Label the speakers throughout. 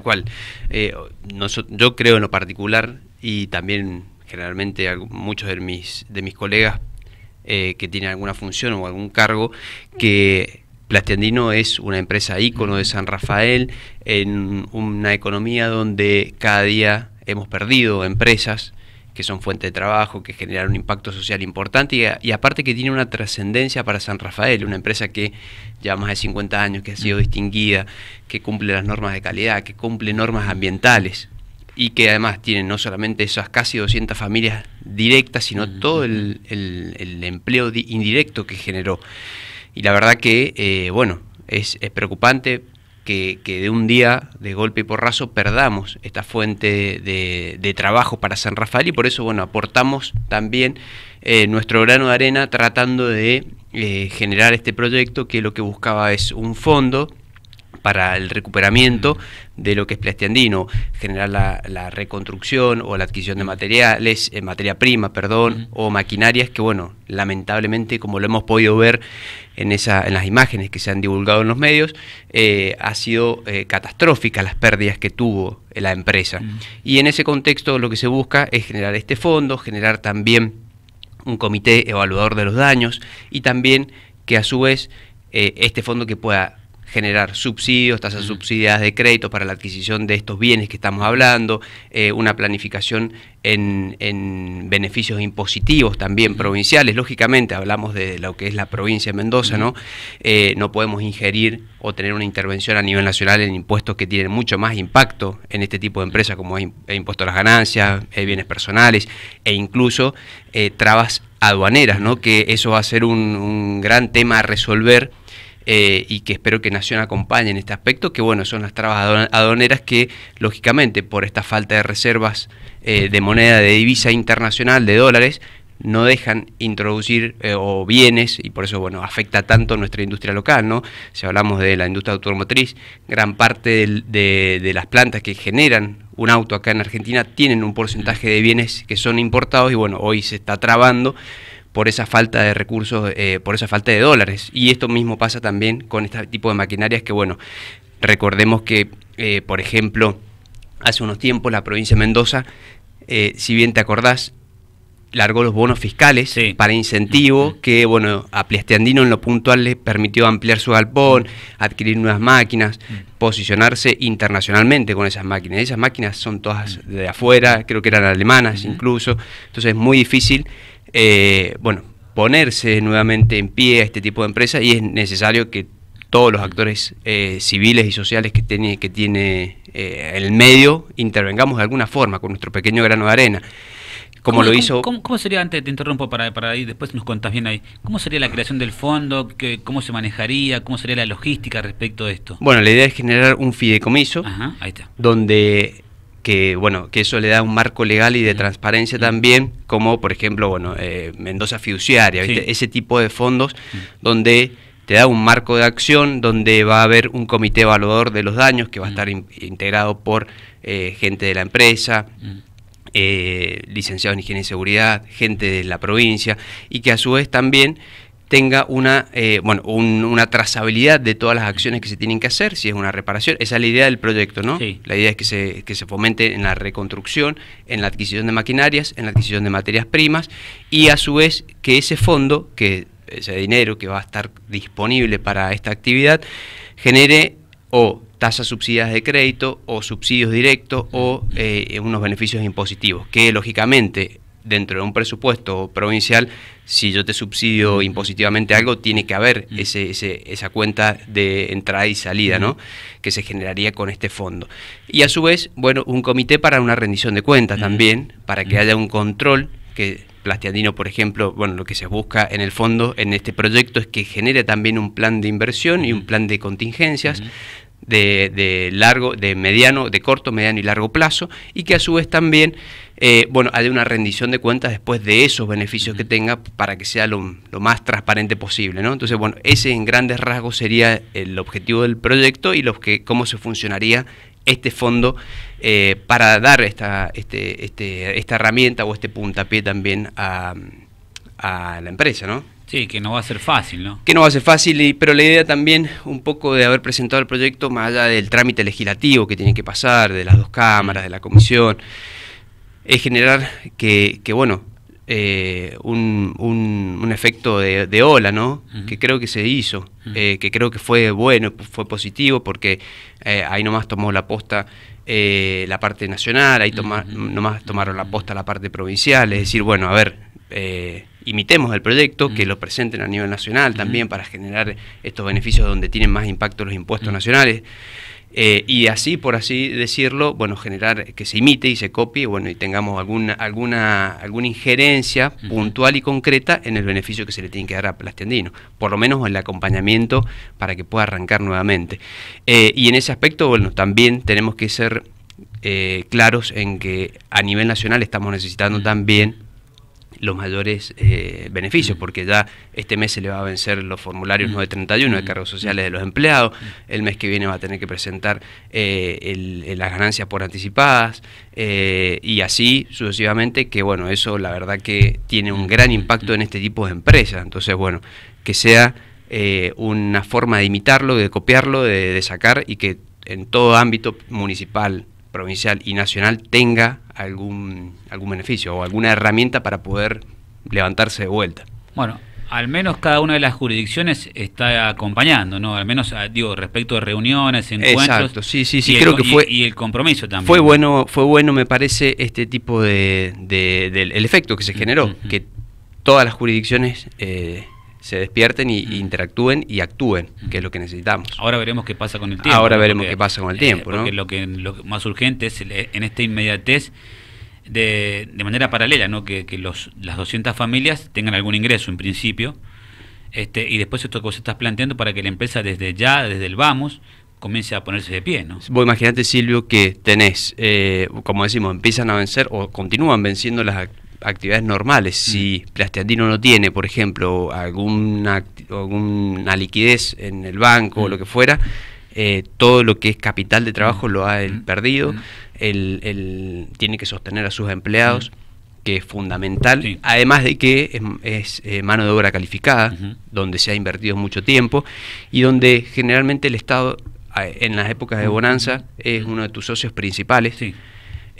Speaker 1: cual. Eh, yo creo en lo particular y también generalmente muchos de mis, de mis colegas eh, que tienen alguna función o algún cargo que Plastiandino es una empresa ícono de San Rafael en una economía donde cada día hemos perdido empresas que son fuente de trabajo, que generan un impacto social importante y, aparte que tiene una trascendencia para San Rafael, una empresa que ya más de 50 años, que ha sido mm. distinguida, que cumple las normas de calidad, que cumple normas ambientales y que además tiene no solamente esas casi 200 familias directas, sino mm. todo el, empleo indirecto que generó. Y la verdad que, eh, bueno, es, preocupante que, de un día, de golpe y porrazo, perdamos esta fuente de, trabajo para San Rafael y por eso, bueno, aportamos también eh, nuestro grano de arena tratando de eh, generar este proyecto que lo que buscaba es un fondo para el recuperamiento de lo que es plastiandino, generar la, reconstrucción o la adquisición de materiales, eh, materia prima, perdón, o maquinarias que, bueno, lamentablemente, como lo hemos podido ver en, esa, en las imágenes que se han divulgado en los medios, eh, ha sido eh, catastrófica las pérdidas que tuvo la empresa. Y en ese contexto lo que se busca es generar este fondo, generar también un comité evaluador de los daños y también que a su vez este fondo que pueda generar subsidios, tasas subsidiadas de crédito para la adquisición de estos bienes que estamos hablando, eh, una planificación en, beneficios impositivos también provinciales. Lógicamente hablamos de lo que es la provincia de Mendoza, ¿no? Eh, no podemos ingerir o tener una intervención a nivel nacional en impuestos que tienen mucho más impacto en este tipo de empresas como es e impuesto a las ganancias, eh, bienes personales e incluso trabas aduaneras, ¿no? Que eso va a ser un gran tema a resolver eh, y que espero que Nación acompañe en este aspecto, que bueno, son las trabas aduaneras que lógicamente por esta falta de reservas eh, de moneda de divisa internacional, de dólares, no dejan introducir eh, o bienes y por eso bueno afecta tanto nuestra industria local no si hablamos de la industria automotriz gran parte de, de, las plantas que generan un auto acá en Argentina tienen un porcentaje de bienes que son importados y bueno hoy se está trabando por esa falta de recursos, eh, por esa falta de dólares. Y esto mismo pasa también con este tipo de maquinarias que, bueno, recordemos que, eh, por ejemplo, hace unos tiempos la provincia de Mendoza, eh, si bien te acordás, largó los bonos fiscales para incentivo, que bueno, a andino en lo puntual le permitió ampliar su galpón, adquirir nuevas máquinas, mm. posicionarse internacionalmente con esas máquinas. Esas máquinas son todas de afuera, creo que eran alemanas incluso, entonces es muy difícil eh, bueno, ponerse nuevamente en pie a este tipo de empresas y es necesario que todos los actores eh, civiles y sociales que tiene, que tiene eh, el medio intervengamos de alguna forma con nuestro pequeño grano de arena. Como ¿Cómo, lo hizo.
Speaker 2: ¿cómo, sería, antes te interrumpo para, para ahí, después nos contás bien ahí, cómo sería la creación del fondo? ¿Cómo se manejaría? ¿Cómo sería la logística respecto a esto?
Speaker 1: Bueno, la idea es generar un fideicomiso ahí donde que bueno, que eso le da un marco legal y de transparencia también, como por ejemplo, bueno, eh, Mendoza Fiduciaria, ese tipo de fondos donde te da un marco de acción donde va a haber un comité evaluador de los daños que va a estar integrado por eh, gente de la empresa, eh, licenciados en higiene y seguridad, gente de la provincia, y que a su vez también tenga una, eh, bueno, una trazabilidad de todas las acciones que se tienen que hacer, si es una reparación. Esa es la idea del proyecto, ¿no? La idea es que se, fomente en la reconstrucción, en la adquisición de maquinarias, en la adquisición de materias primas y a su vez que ese fondo, que ese dinero que va a estar disponible para esta actividad, genere o tasas subsidiadas de crédito o subsidios directos o eh, unos beneficios impositivos, que lógicamente dentro de un presupuesto provincial, si yo te subsidio impositivamente algo, tiene que haber ese, esa cuenta de entrada y salida, ¿no? Que se generaría con este fondo. Y a su vez, bueno, un comité para una rendición de cuentas también, para que haya un control que Plastiandino, por ejemplo, bueno, lo que se busca en el fondo, en este proyecto, es que genere también un plan de inversión y un plan de contingencias, de, largo, de mediano, de corto, mediano y largo plazo, y que a su vez también, eh, bueno, haya una rendición de cuentas después de esos beneficios que tenga para que sea lo, más transparente posible, ¿no? Entonces, bueno, ese en grandes rasgos sería el objetivo del proyecto y los que, cómo se funcionaría este fondo eh, para dar esta, este, este, esta herramienta o este puntapié también a, a la empresa, ¿no?
Speaker 2: Sí, que no va a ser fácil, ¿no? Que no
Speaker 1: va a ser fácil, y, pero la idea también un poco de haber presentado el proyecto más allá del trámite legislativo que tiene que pasar, de las dos cámaras, de la comisión, es generar que, que bueno, eh, un, efecto de, ola, ¿no? Que creo que se hizo, eh, que creo que fue bueno, fue positivo, porque eh, ahí nomás tomó la posta la parte nacional, ahí nomás tomaron la posta la parte provincial, es decir, bueno, a ver imitemos el proyecto, que mm. lo presenten a nivel nacional también mm. para generar estos beneficios donde tienen más impacto los impuestos mm. nacionales. Eh, y así, por así decirlo, bueno, generar que se imite y se copie, bueno, y tengamos alguna, alguna, alguna injerencia puntual y concreta en el beneficio que se le tiene que dar a Plastiandino, por lo menos el acompañamiento para que pueda arrancar nuevamente. Eh, y en ese aspecto, bueno, también tenemos que ser eh, claros en que a nivel nacional estamos necesitando también los mayores eh, beneficios, mm. porque ya este mes se le va a vencer los formularios 931 mm. de mm. cargos sociales de los empleados, el mes que viene va a tener que presentar eh, eh, las ganancias por anticipadas y así sucesivamente, que bueno, eso la verdad que tiene un gran impacto en este tipo de empresas. Entonces, bueno, que sea una forma de imitarlo, de copiarlo, de sacar y que en todo ámbito municipal, provincial y nacional tenga algún, algún beneficio o alguna herramienta para poder levantarse
Speaker 2: de vuelta. Bueno, al menos cada una de las jurisdicciones está acompañando, ¿no? Al menos, ah, digo, respecto de reuniones, encuentros. sí, sí, sí, creo que fue. Y, el compromiso también. Fue
Speaker 1: bueno, fue bueno me parece, este tipo de. del el efecto que se generó, que todas las jurisdicciones eh, se despierten y, interactúen y actúen, que es lo que necesitamos.
Speaker 2: Ahora veremos qué pasa con el tiempo. Ahora veremos qué pasa con el eh, tiempo, porque ¿no? lo que, más urgente es en esta inmediatez de, de manera paralela, ¿no? Que, los, las 200 familias tengan algún ingreso en principio. Este, y después esto que vos estás planteando para que la empresa desde ya, desde el vamos, comience a ponerse de pie, ¿no?
Speaker 1: Vos imaginate, Silvio, que tenés, eh, como decimos, empiezan a vencer o continúan venciendo las actividades normales. Mm. Si Plastiandino no tiene, por ejemplo, alguna, alguna liquidez en el banco o mm. lo que fuera, eh, todo lo que es capital de trabajo mm. lo ha perdido. tiene que sostener a sus empleados que es fundamental, además de que es, eh, mano de obra calificada, donde se ha invertido mucho tiempo y donde generalmente el Estado, en las épocas de bonanza, es uno de tus socios principales.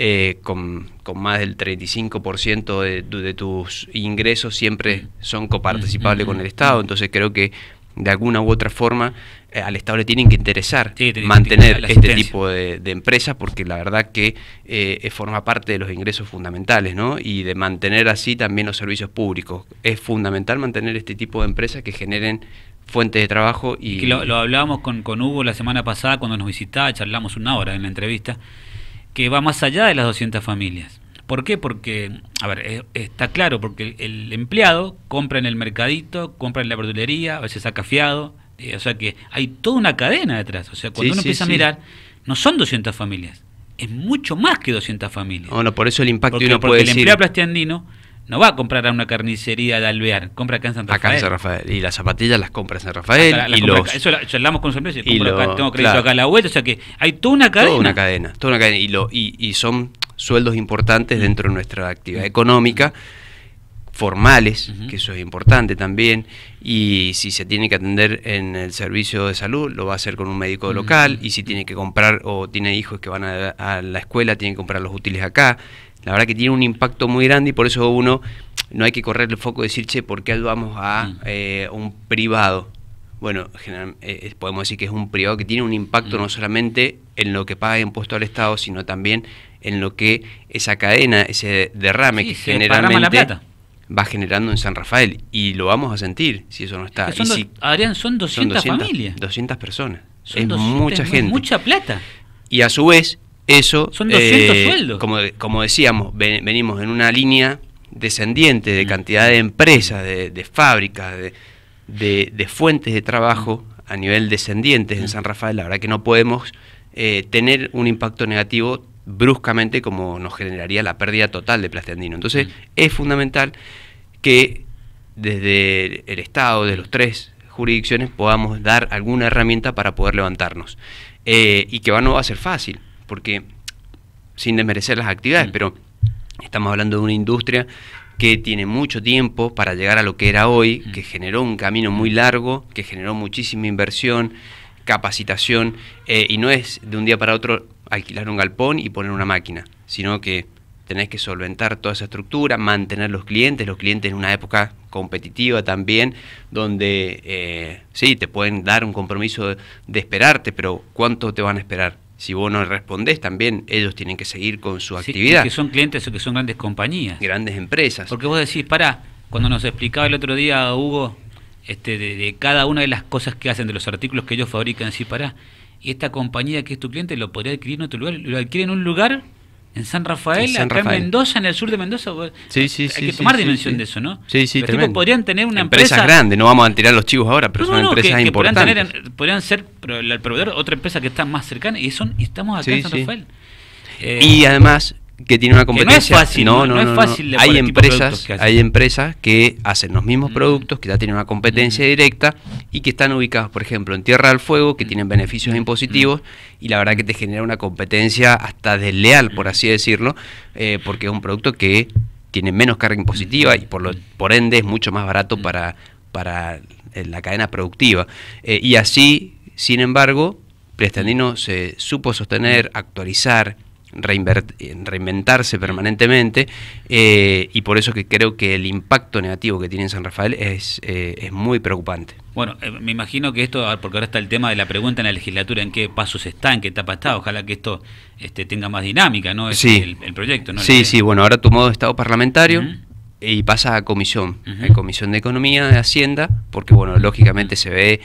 Speaker 1: Eh, con, más del 35% de, tus ingresos siempre son coparticipables con el Estado. Entonces creo que de alguna u otra forma eh, al Estado le tienen que interesar mantener este tipo de, empresas porque la verdad que eh, forma parte de los ingresos fundamentales ¿no? y de mantener así también los servicios públicos. Es fundamental mantener este tipo de empresas que generen fuentes de
Speaker 2: trabajo y... lo, lo hablábamos con, con Hugo la semana pasada cuando nos visitaba, charlamos una hora en la entrevista que va más allá de las 200 familias. ¿Por qué? Porque, a ver, eh, está claro, porque el, empleado compra en el mercadito, compra en la verdulería, a veces saca fiado, eh, o sea que hay toda una cadena detrás. O sea, cuando uno empieza a mirar, no son 200 familias, es mucho más que 200 familias.
Speaker 1: Bueno, por eso el impacto porque, uno porque puede el empleado
Speaker 2: plastiandino no va a comprar a una carnicería de Alvear, compra acá en San Rafael.
Speaker 1: Y las zapatillas las compra en San Rafael. y los,
Speaker 2: Eso lo charlamos con sorpresa. Y tengo crédito acá la vuelta. O sea que
Speaker 1: hay toda una cadena. Toda una cadena. Y, son sueldos importantes dentro de nuestra actividad económica formales, que eso es importante también, y si se tiene que atender en el servicio de salud, lo va a hacer con un médico local, y si tiene que comprar o tiene hijos que van a, a, la escuela, tiene que comprar los útiles acá, la verdad que tiene un impacto muy grande y por eso uno no hay que correr el foco y decir, che, ¿por qué vamos a mm. eh, un privado? Bueno, eh, eh, podemos decir que es un privado que tiene un impacto mm. no solamente en lo que paga impuesto al Estado, sino también en lo que esa cadena, ese derrame que generalmente la plata. va generando en San Rafael. Y lo vamos a sentir si eso no está. son Adrián, son 200, familias. 200 personas.
Speaker 2: mucha gente. mucha plata.
Speaker 1: Y a su vez, eso, Son eh, Como, decíamos, venimos en una línea descendiente de mm. cantidad de empresas, de, fábricas, de, fuentes de trabajo a nivel descendientes en mm. San Rafael. La verdad que no podemos eh, tener un impacto negativo bruscamente como nos generaría la pérdida total de Plastiandino. Entonces mm. es fundamental que desde el Estado, de los tres jurisdicciones, podamos dar alguna herramienta para poder levantarnos. Eh, y que va, no va a ser fácil porque sin desmerecer las actividades, mm. pero estamos hablando de una industria que tiene mucho tiempo para llegar a lo que era hoy, mm. que generó un camino muy largo, que generó muchísima inversión, capacitación, eh, y no es de un día para otro alquilar un galpón y poner una máquina, sino que tenés que solventar toda esa estructura, mantener los clientes, los clientes en una época competitiva también, donde eh, sí, te pueden dar un compromiso de esperarte, pero ¿cuánto te van a esperar? si vos no respondés también, ellos tienen que seguir con su actividad. que son
Speaker 2: clientes o que son grandes compañías. Grandes empresas. Porque vos decís, pará, cuando nos explicaba el otro día Hugo este, de, cada una de las cosas que hacen, de los artículos que ellos fabrican, decís, pará, y esta compañía que es tu cliente lo podría adquirir en otro lugar, lo adquiere en un lugar en San Rafael, en acá en Mendoza, en el sur de Mendoza. Sí, sí, hay que tomar dimensión de eso, ¿no? Sí, sí, Los podrían tener una empresas empresa. grandes,
Speaker 1: no vamos a tirar los chivos ahora, pero son empresas importantes.
Speaker 2: podrían, ser el proveedor otra empresa que está más cercana y son estamos acá en San Rafael. y eh, además, que tiene una competencia. no es fácil, no, no, es fácil Hay empresas, hay
Speaker 1: empresas que hacen los mismos productos, que ya tienen una competencia directa y que están ubicadas, por ejemplo, en Tierra del Fuego, que tienen beneficios impositivos y la verdad que te genera una competencia hasta desleal, por así decirlo, eh, porque es un producto que tiene menos carga impositiva y por lo por ende es mucho más barato para para eh, la cadena productiva eh, y así, sin embargo, Prestandino se supo sostener, actualizar reinventarse mm. permanentemente eh, y por eso que creo que el impacto negativo que tiene San Rafael es, eh, es muy preocupante.
Speaker 2: Bueno, eh, me imagino que esto, ah, porque ahora está el tema de la pregunta en la legislatura, en qué pasos está, en qué etapa está, ojalá que esto este, tenga más dinámica, ¿no? sí. el, proyecto, Sí,
Speaker 1: sí, bueno, ahora tu modo de Estado parlamentario. y pasa a comisión, a comisión de economía, de hacienda, porque bueno, lógicamente se ve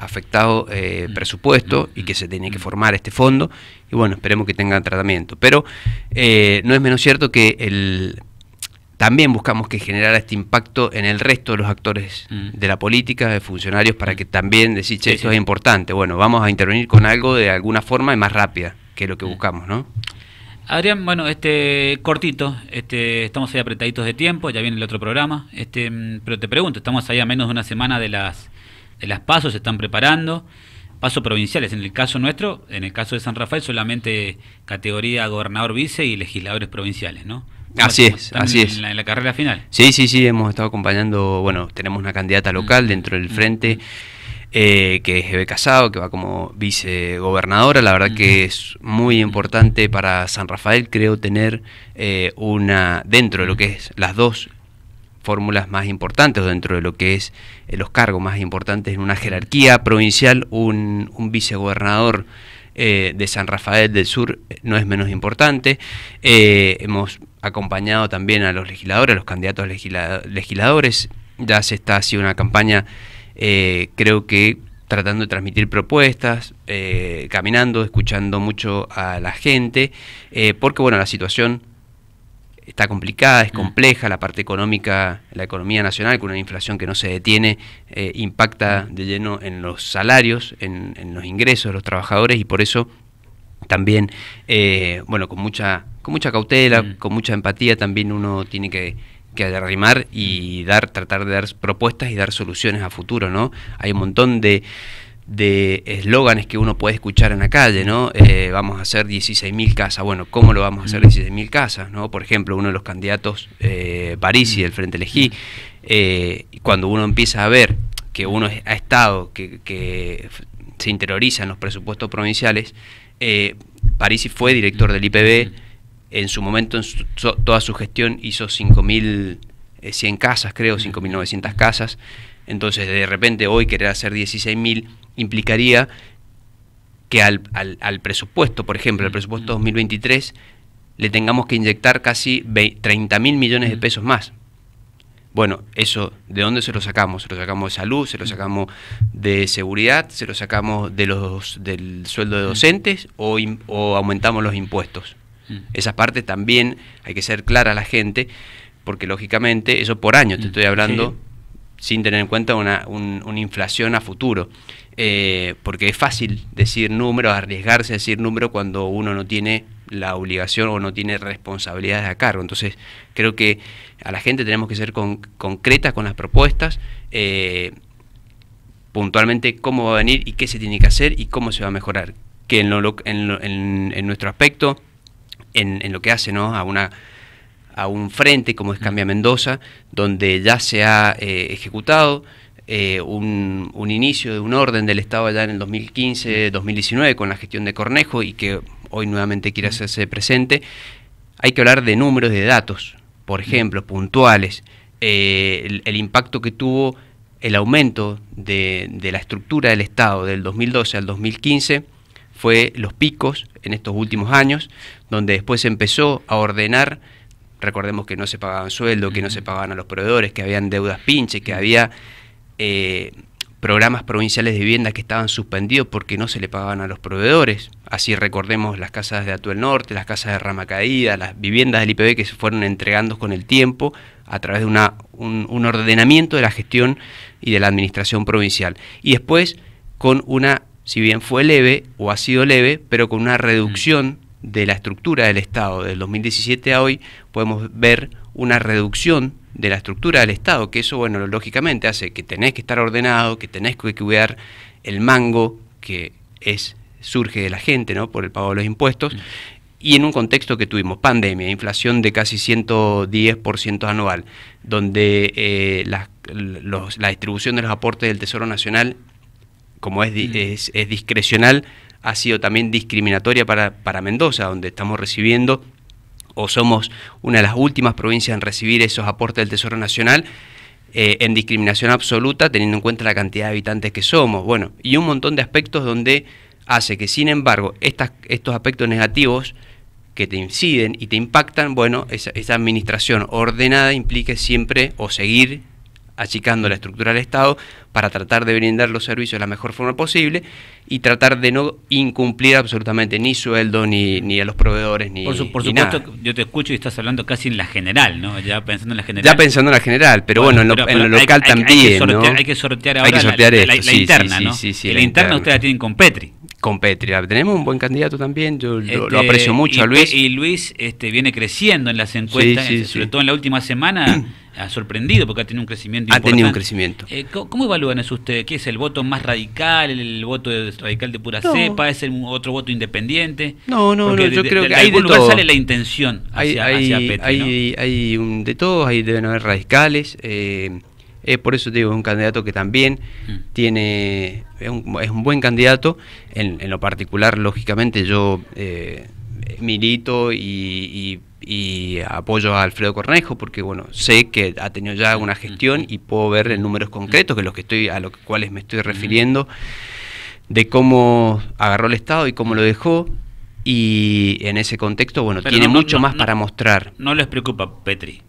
Speaker 1: afectado eh, presupuesto y que se tenía que formar este fondo y bueno, esperemos que tenga tratamiento. Pero eh, no es menos cierto que el, también buscamos que generara este impacto en el resto de los actores de la política, de funcionarios, para que también decir, che, esto es importante, bueno, vamos a intervenir con algo de alguna forma y más rápida, que lo que buscamos, ¿no?
Speaker 2: Adrián, bueno, este cortito, este, estamos ahí apretaditos de tiempo, ya viene el otro programa, este, mm, pero te pregunto, estamos ahí a menos de una semana de las las pasos se están preparando, pasos provinciales, en el caso nuestro, en el caso de San Rafael, solamente categoría gobernador vice y legisladores provinciales, ¿no? Así es, así es. en la, carrera final.
Speaker 1: Sí, sí, sí, hemos estado acompañando, bueno, tenemos una candidata local dentro del frente. Eh, que es Eve Casado, que va como vicegobernadora. La verdad que es muy importante para San Rafael, creo, tener eh, una, dentro de lo que es las dos fórmulas más importantes dentro de lo que es eh, los cargos más importantes en una jerarquía provincial, un, vicegobernador eh, de San Rafael del Sur eh, no es menos importante. hemos acompañado también a los legisladores, a los candidatos legisladores. Ya se está haciendo una campaña, creo que tratando de transmitir propuestas, caminando, escuchando mucho a la gente, porque bueno, la situación está complicada, es mm. compleja, la parte económica, la economía nacional, con una inflación que no se detiene, eh, impacta mm. de lleno en los salarios, en, los ingresos de los trabajadores y por eso también, eh, bueno, con mucha, con mucha cautela, mm. con mucha empatía también uno tiene que que arrimar y dar, tratar de dar propuestas y dar soluciones a futuro, ¿no? Hay un montón de, de eslóganes que uno puede escuchar en la calle, ¿no? Eh, vamos a hacer 16.000 casas. Bueno, ¿cómo lo vamos a hacer 16.000 casas? Por ejemplo, uno de los candidatos, eh, Parisi, del Frente Elegí, eh, cuando uno empieza a ver que uno ha estado, que, se interiorizan los presupuestos provinciales, eh, Parisi fue director del IPB, en su momento, en toda su gestión, hizo 5.100 casas, creo, 5.900 casas. Entonces, de repente, hoy querer hacer 16.000 implicaría que al, al, presupuesto, por ejemplo, al mm. presupuesto 2023, le tengamos que inyectar casi 30 mil millones de mm. pesos más. Bueno, eso, ¿de dónde se lo sacamos? Se lo sacamos de salud, se lo mm. sacamos de seguridad, se lo sacamos de los, del sueldo de docentes o, aumentamos los impuestos. Esa parte también hay que ser clara a la gente, porque lógicamente, eso por año, te estoy hablando, sin tener en cuenta una, inflación a futuro. Eh, porque es fácil decir números, arriesgarse a decir números cuando uno no tiene la obligación o no tiene responsabilidades a cargo. Entonces, creo que a la gente tenemos que ser concretas con las propuestas, eh, puntualmente cómo va a venir y qué se tiene que hacer y cómo se va a mejorar. Que en, lo, en, en, nuestro aspecto, en, lo que hace ¿no? a una a un frente como es mm. Cambia Mendoza, donde ya se ha eh, ejecutado eh, un, un, inicio de un orden del Estado allá en el 2015-2019 mm. con la gestión de Cornejo y que hoy nuevamente quiere mm. hacerse presente, hay que hablar de números de datos, por ejemplo, puntuales, eh, el, impacto que tuvo el aumento de, de la estructura del Estado del 2012 al 2015 fue los picos en estos últimos años, donde después se empezó a ordenar recordemos que no se pagaban sueldo, que no se pagaban a los proveedores, que habían deudas pinches, que había eh, programas provinciales de vivienda que estaban suspendidos porque no se le pagaban a los proveedores. Así recordemos las casas de Atuel Norte, las casas de Rama Caída, las viviendas del IPB que se fueron entregando con el tiempo a través de una, un, un ordenamiento de la gestión y de la administración provincial. Y después con una, si bien fue leve o ha sido leve, pero con una reducción de la estructura del Estado del 2017 a hoy, podemos ver una reducción de la estructura del Estado, que eso, bueno, lógicamente hace que tenés que estar ordenado, que tenés que cuidar el mango que es surge de la gente, ¿no? Por el pago de los impuestos. Mm. Y en un contexto que tuvimos, pandemia, inflación de casi 110% anual, donde eh, la, la distribución de los aportes del Tesoro Nacional, como es, mm. es discrecional, ha sido también discriminatoria para, Mendoza, donde estamos recibiendo o somos una de las últimas provincias en recibir esos aportes del Tesoro Nacional. Eh, en discriminación absoluta, teniendo en cuenta la cantidad de habitantes que somos, bueno, y un montón de aspectos donde hace que, sin embargo, estas, estos aspectos negativos que te inciden y te impactan, bueno, esa, esa administración ordenada implique siempre o seguir achicando la estructura del Estado para tratar de brindar los servicios de la mejor forma posible y tratar de no incumplir absolutamente ni sueldo, ni, ni a los proveedores, ni Por, supuesto,
Speaker 2: yo te escucho y estás hablando casi en la general, ¿no? Ya pensando en la general. Ya pensando en la general, pero bueno, en, lo, local también, hay que, sortear, hay que sortear ahora la, esto, la, interna, ¿no? Sí, la, interna, ustedes la tienen con
Speaker 1: Petri con Petri. Ah, tenemos un buen candidato también, yo lo, este, aprecio mucho a Luis.
Speaker 2: Y Luis este, viene creciendo en las encuestas, sobre todo en la última semana ha sorprendido porque ha tenido un crecimiento ha importante. tenido un crecimiento. Eh, ¿Cómo evalúan eso ustedes? ¿Qué es el voto más radical, el voto radical de pura cepa, es el otro voto independiente? No, no, no yo creo que ahí de lugar sale la intención hacia, hay, hay,
Speaker 1: hay, un, de todos, ahí deben haber radicales. Eh, por eso digo, es un candidato que también mm. tiene, es un, buen candidato. En, lo particular, lógicamente, yo eh, milito y y apoyo a Alfredo Cornejo porque bueno sé que ha tenido ya una gestión y puedo ver en números concretos que los que estoy a los cuales me estoy refiriendo de cómo agarró el Estado y cómo lo dejó y en ese contexto bueno tiene mucho más para mostrar
Speaker 2: no les preocupa Petri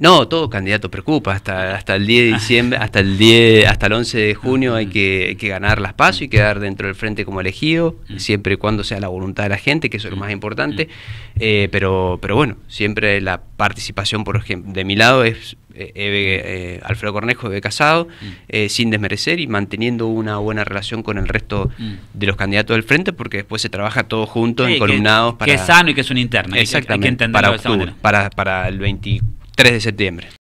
Speaker 1: no, todo candidato preocupa. Hasta, hasta el 10 de diciembre, hasta el 10, hasta el 11 de junio hay que, ganar las pasos y quedar dentro del frente como elegido, mm. siempre y cuando sea la voluntad de la gente, que eso es lo mm. más importante. Mm. Eh, pero, pero bueno, siempre la participación, por ejemplo, de mi lado es eh, eh, Alfredo Cornejo, de Casado, sin desmerecer y manteniendo una buena relación con el resto de los candidatos del frente, porque después se trabaja todo juntos, en columnados. para, que es sano y que es un interno. Exactamente. Hay que para, para, para el 24 3 de septiembre.